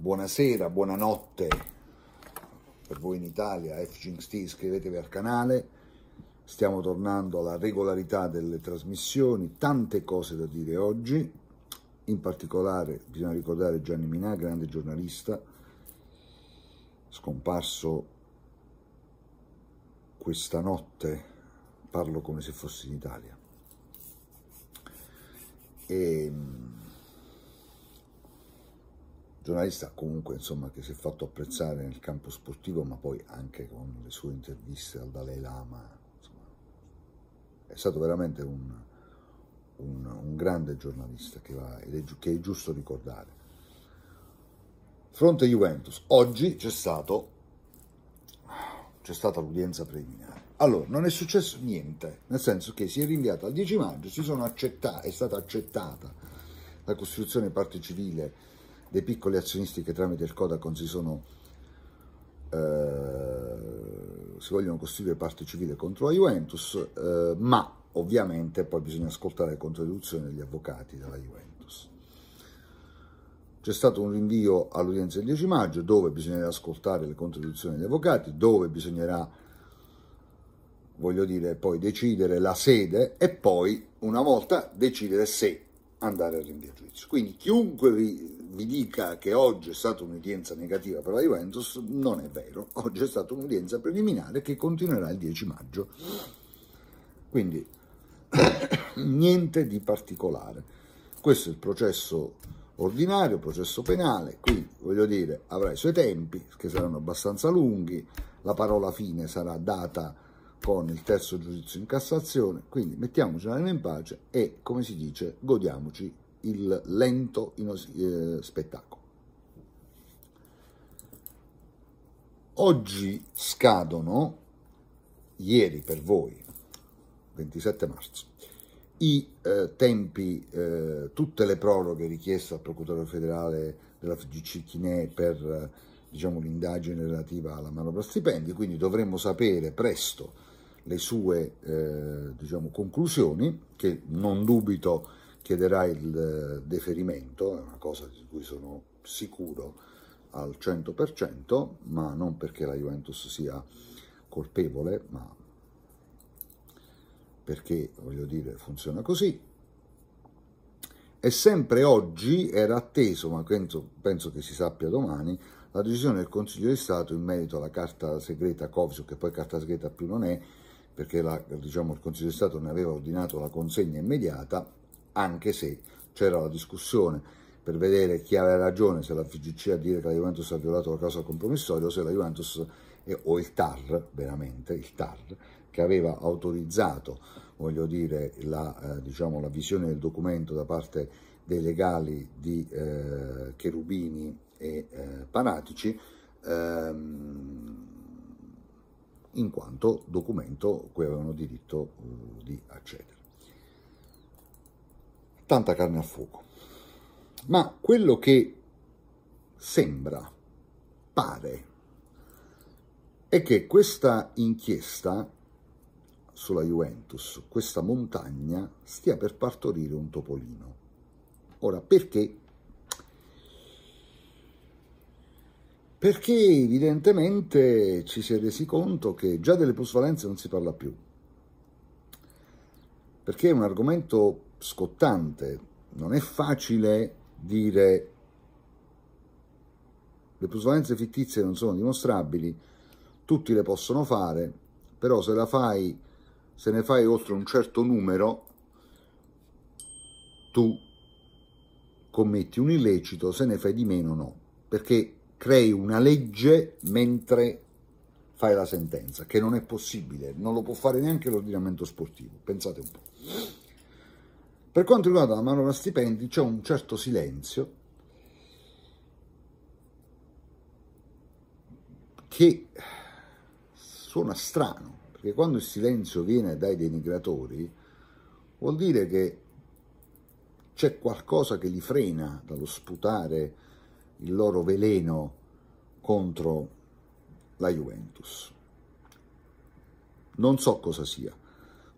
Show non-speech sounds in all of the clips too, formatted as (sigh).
buonasera, buonanotte per voi in Italia, FGXT, iscrivetevi al canale, stiamo tornando alla regolarità delle trasmissioni, tante cose da dire oggi, in particolare bisogna ricordare Gianni Minà, grande giornalista, scomparso questa notte, parlo come se fossi in Italia. E giornalista comunque insomma, che si è fatto apprezzare nel campo sportivo ma poi anche con le sue interviste al Dalai Lama, insomma, è stato veramente un, un, un grande giornalista che, va, è, che è giusto ricordare. Fronte Juventus, oggi c'è stato c'è stata l'udienza preliminare. Allora, non è successo niente, nel senso che si è rinviata al 10 maggio, accetta, è stata accettata la Costituzione parte civile dei piccoli azionisti che tramite il Codacon si sono eh, si vogliono costituire parte civile contro la Juventus, eh, ma ovviamente poi bisogna ascoltare le contraddizioni degli avvocati della Juventus. C'è stato un rinvio all'udienza del 10 maggio dove bisognerà ascoltare le contraddizioni degli avvocati, dove bisognerà, voglio dire, poi decidere la sede e poi una volta decidere se andare a rindietreggiare. Quindi chiunque vi, vi, dica che oggi è stata un'udienza negativa per la Juventus non è vero, oggi è stata un'udienza preliminare che continuerà il 10 maggio. Quindi (coughs) niente di particolare. Questo è il processo ordinario, processo penale, qui voglio dire avrà i suoi tempi che saranno abbastanza lunghi, la parola fine sarà data con il terzo giudizio in Cassazione, quindi mettiamoci l'anima in pace e, come si dice, godiamoci il lento eh, spettacolo. Oggi scadono, ieri per voi, 27 marzo, i eh, tempi, eh, tutte le proroghe richieste al procuratore federale della FGC Chinè per diciamo, l'indagine relativa alla manovra stipendi, quindi dovremmo sapere presto le sue eh, diciamo, conclusioni, che non dubito chiederà il eh, deferimento, è una cosa di cui sono sicuro al 100%, ma non perché la Juventus sia colpevole, ma perché, voglio dire, funziona così. E sempre oggi era atteso, ma penso, penso che si sappia domani, la decisione del Consiglio di Stato in merito alla carta segreta Covid, che poi carta segreta più non è, perché la, diciamo, il Consiglio di Stato ne aveva ordinato la consegna immediata, anche se c'era la discussione per vedere chi aveva ragione, se la FGC a dire che la Juventus ha violato la causa compromissoria o se la Juventus o il TAR, veramente il TAR, che aveva autorizzato dire, la, eh, diciamo, la, visione del documento da parte dei legali di eh, Cherubini e eh, Panatici, ehm, in quanto documento cui avevano diritto eh, di accedere. Tanta carne a fuoco. Ma quello che sembra, pare, è che questa inchiesta sulla Juventus, questa montagna, stia per partorire un topolino. Ora, perché? perché evidentemente ci si è resi conto che già delle plusvalenze non si parla più, perché è un argomento scottante, non è facile dire le plusvalenze fittizie non sono dimostrabili, tutti le possono fare, però se, fai, se ne fai oltre un certo numero, tu commetti un illecito, se ne fai di meno no, perché crei una legge mentre fai la sentenza, che non è possibile, non lo può fare neanche l'ordinamento sportivo, pensate un po'. Per quanto riguarda la manovra stipendi c'è un certo silenzio che suona strano, perché quando il silenzio viene dai denigratori vuol dire che c'è qualcosa che li frena dallo sputare il loro veleno contro la Juventus. Non so cosa sia.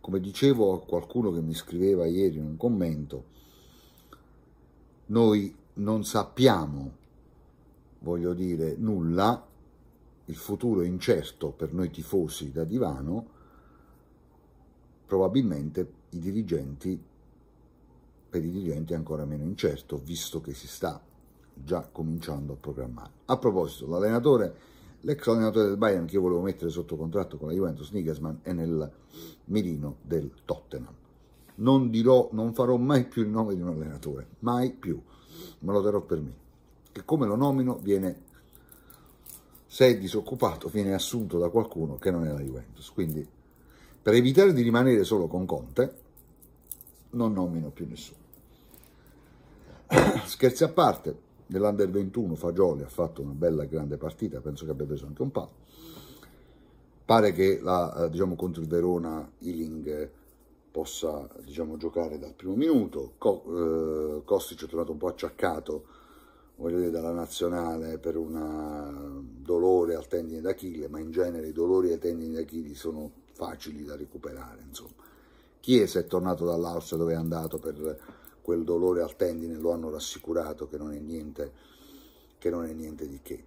Come dicevo a qualcuno che mi scriveva ieri in un commento, noi non sappiamo, voglio dire, nulla, il futuro è incerto per noi tifosi da divano, probabilmente i dirigenti, per i dirigenti è ancora meno incerto, visto che si sta già cominciando a programmare. A proposito, l'allenatore, l'ex allenatore del Bayern che io volevo mettere sotto contratto con la Juventus, Nigasman, è nel mirino del Tottenham. Non dirò, non farò mai più il nome di un allenatore, mai più, me lo darò per me. Che come lo nomino viene, se è disoccupato, viene assunto da qualcuno che non è la Juventus. Quindi, per evitare di rimanere solo con Conte, non nomino più nessuno. (coughs) Scherzi a parte, Nell'Under 21 Fagioli ha fatto una bella grande partita, penso che abbia preso anche un palo. Pare che la, eh, diciamo, contro il Verona Ealing possa diciamo, giocare dal primo minuto. Co eh, Kostic è tornato un po' acciaccato voglio dire, dalla nazionale per un dolore al tendine d'Achille, ma in genere i dolori ai tendini d'Achille sono facili da recuperare. Insomma. Chiesa è tornato dall'Austria dove è andato per quel dolore al tendine lo hanno rassicurato che non è niente, che non è niente di che.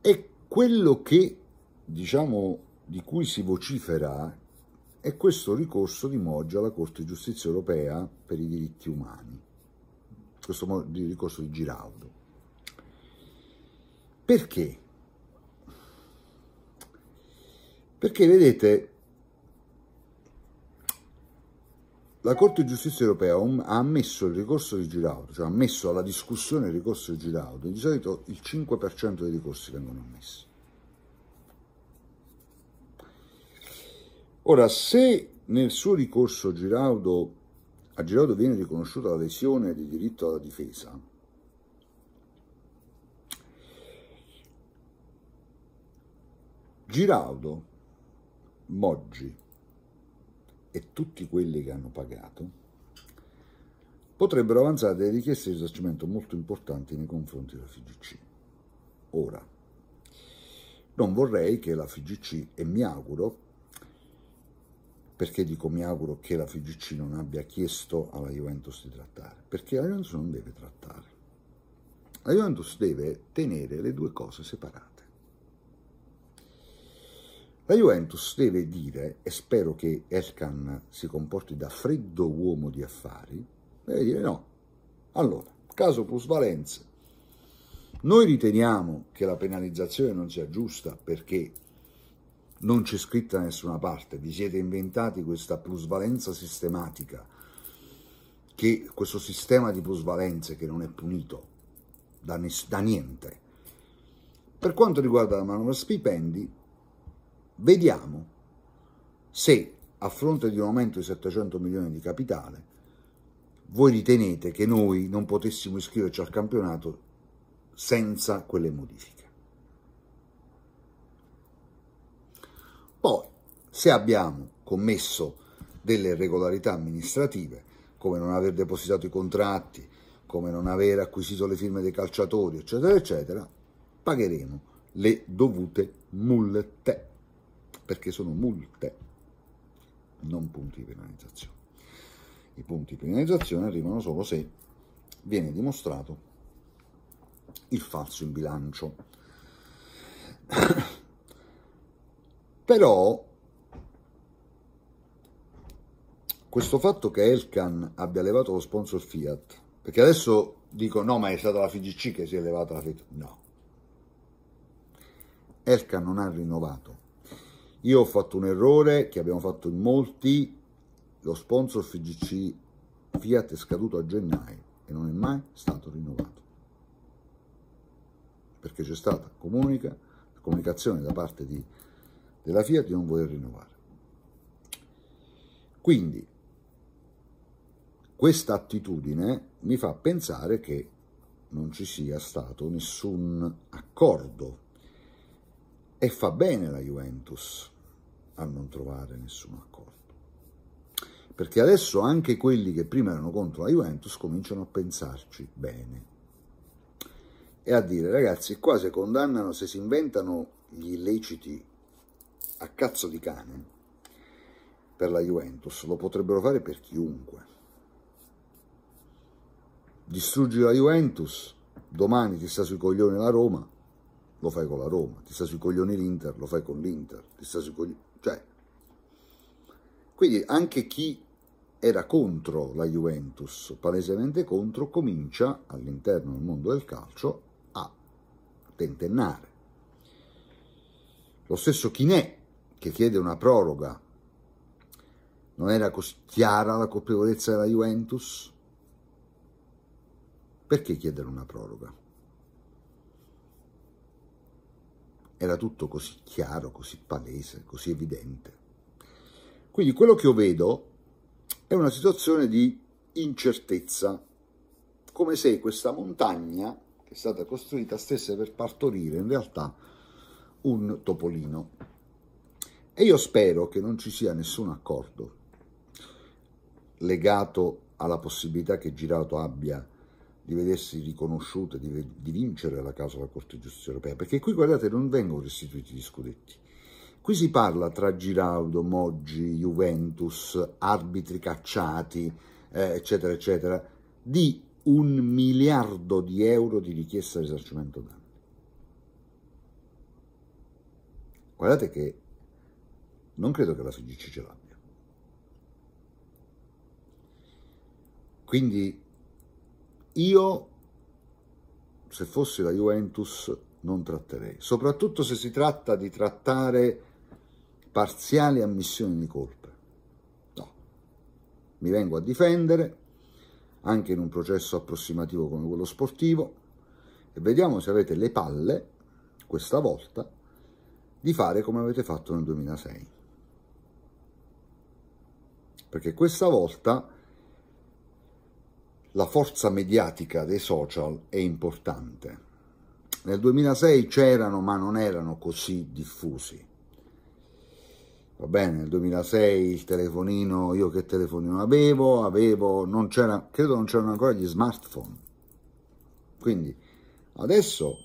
E quello che, diciamo, di cui si vocifera è questo ricorso di Moggia alla Corte di Giustizia europea per i diritti umani, questo ricorso di Giraudo. Perché? Perché vedete, la Corte di Giustizia Europea um, ha ammesso il ricorso di Giraudo, cioè ha ammesso alla discussione il ricorso di Giraudo, di solito il 5% dei ricorsi vengono ammessi. Ora, se nel suo ricorso Giraudo, a Giraudo viene riconosciuta la lesione di diritto alla difesa, Giraudo, Moggi e tutti quelli che hanno pagato potrebbero avanzare delle richieste di risarcimento molto importanti nei confronti della FIGC. Ora, non vorrei che la FIGC, e mi auguro, perché dico mi auguro che la FIGC non abbia chiesto alla Juventus di trattare, perché la Juventus non deve trattare. La Juventus deve tenere le due cose separate. La Juventus deve dire, e spero che Erkan si comporti da freddo uomo di affari, deve dire no. Allora, caso plusvalenze. Noi riteniamo che la penalizzazione non sia giusta perché non c'è scritta da nessuna parte, vi siete inventati questa plusvalenza sistematica, che, questo sistema di plusvalenze che non è punito da, da niente. Per quanto riguarda la manovra stipendi, Vediamo se a fronte di un aumento di 700 milioni di capitale voi ritenete che noi non potessimo iscriverci al campionato senza quelle modifiche. Poi, se abbiamo commesso delle irregolarità amministrative, come non aver depositato i contratti, come non aver acquisito le firme dei calciatori, eccetera, eccetera, pagheremo le dovute multe perché sono multe, non punti di penalizzazione. I punti di penalizzazione arrivano solo se viene dimostrato il falso in bilancio. (coughs) Però questo fatto che Elkan abbia levato lo sponsor Fiat, perché adesso dico no, ma è stata la FGC che si è levata la FIAT, no. Elkan non ha rinnovato io ho fatto un errore che abbiamo fatto in molti, lo sponsor FGC Fiat è scaduto a gennaio e non è mai stato rinnovato. Perché c'è stata comunica, comunicazione da parte di, della Fiat di non voler rinnovare. Quindi questa attitudine mi fa pensare che non ci sia stato nessun accordo e fa bene la Juventus a non trovare nessun accordo. Perché adesso anche quelli che prima erano contro la Juventus cominciano a pensarci bene e a dire ragazzi qua se condannano, se si inventano gli illeciti a cazzo di cane per la Juventus, lo potrebbero fare per chiunque. Distruggi la Juventus, domani ti sta sui coglioni la Roma, lo fai con la Roma, ti sta sui coglioni l'Inter, lo fai con l'Inter, ti sta sui coglioni... Cioè, quindi anche chi era contro la Juventus, palesemente contro, comincia all'interno del mondo del calcio a tentennare. Lo stesso Chinè, che chiede una proroga, non era così chiara la colpevolezza della Juventus? Perché chiedere una proroga? Era tutto così chiaro, così palese, così evidente. Quindi quello che io vedo è una situazione di incertezza, come se questa montagna che è stata costruita stesse per partorire in realtà un topolino. E io spero che non ci sia nessun accordo legato alla possibilità che Girato abbia di vedersi riconosciuta, di, di vincere la causa della Corte di Giustizia Europea, perché qui guardate non vengono restituiti gli scudetti. Qui si parla tra Giraudo, Moggi, Juventus, arbitri cacciati, eh, eccetera, eccetera, di un miliardo di euro di richiesta di risarcimento danni. Guardate che non credo che la FGC ce l'abbia. Quindi io, se fossi la Juventus, non tratterei, soprattutto se si tratta di trattare parziali ammissioni di colpe. No, mi vengo a difendere, anche in un processo approssimativo come quello sportivo, e vediamo se avete le palle, questa volta, di fare come avete fatto nel 2006. Perché questa volta la forza mediatica dei social è importante. Nel 2006 c'erano, ma non erano così diffusi. Va bene, nel 2006 il telefonino, io che telefonino avevo, avevo, non c'era, credo non c'erano ancora gli smartphone. Quindi adesso,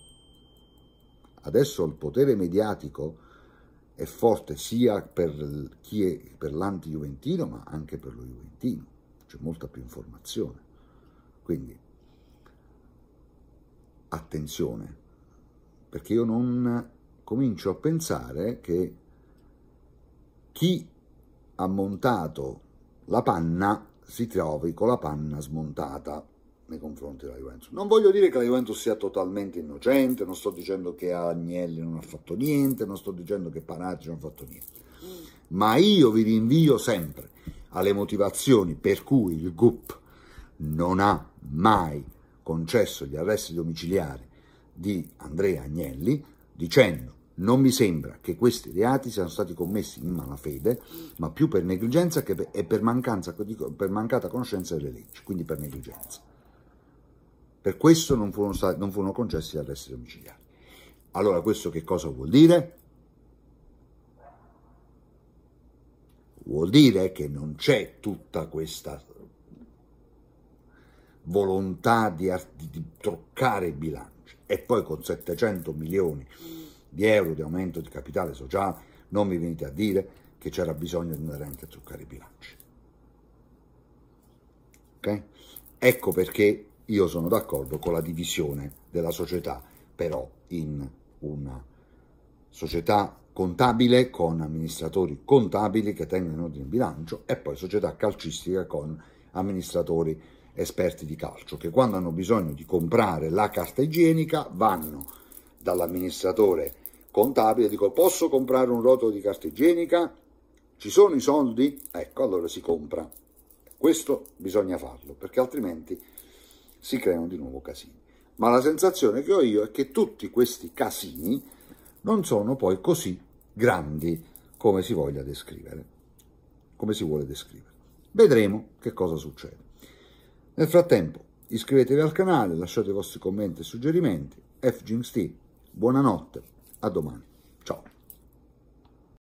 adesso il potere mediatico è forte sia per chi è per l'anti-juventino, ma anche per lo juventino. C'è molta più informazione. Quindi attenzione, perché io non comincio a pensare che chi ha montato la panna si trovi con la panna smontata nei confronti della Juventus. Non voglio dire che la Juventus sia totalmente innocente, non sto dicendo che Agnelli non ha fatto niente, non sto dicendo che Panacci non ha fatto niente, ma io vi rinvio sempre alle motivazioni per cui il GUP non ha mai concesso gli arresti domiciliari di Andrea Agnelli dicendo non mi sembra che questi reati siano stati commessi in malafede, ma più per negligenza che per, e per, mancanza, per mancata conoscenza delle leggi, quindi per negligenza. Per questo non furono, stati, non furono concessi arresti domiciliari. Allora questo che cosa vuol dire? Vuol dire che non c'è tutta questa volontà di, di truccare i bilanci e poi con 700 milioni di euro di aumento di capitale sociale non mi venite a dire che c'era bisogno di andare anche a truccare i bilanci. Okay? Ecco perché io sono d'accordo con la divisione della società, però in una società contabile con amministratori contabili che tengono in ordine il bilancio e poi società calcistica con amministratori contabili esperti di calcio, che quando hanno bisogno di comprare la carta igienica vanno dall'amministratore contabile, e dico posso comprare un rotolo di carta igienica? Ci sono i soldi? Ecco, allora si compra. Questo bisogna farlo, perché altrimenti si creano di nuovo casini. Ma la sensazione che ho io è che tutti questi casini non sono poi così grandi come si voglia descrivere, come si vuole descrivere. Vedremo che cosa succede. Nel frattempo, iscrivetevi al canale, lasciate i vostri commenti e suggerimenti. FGingST, buonanotte, a domani.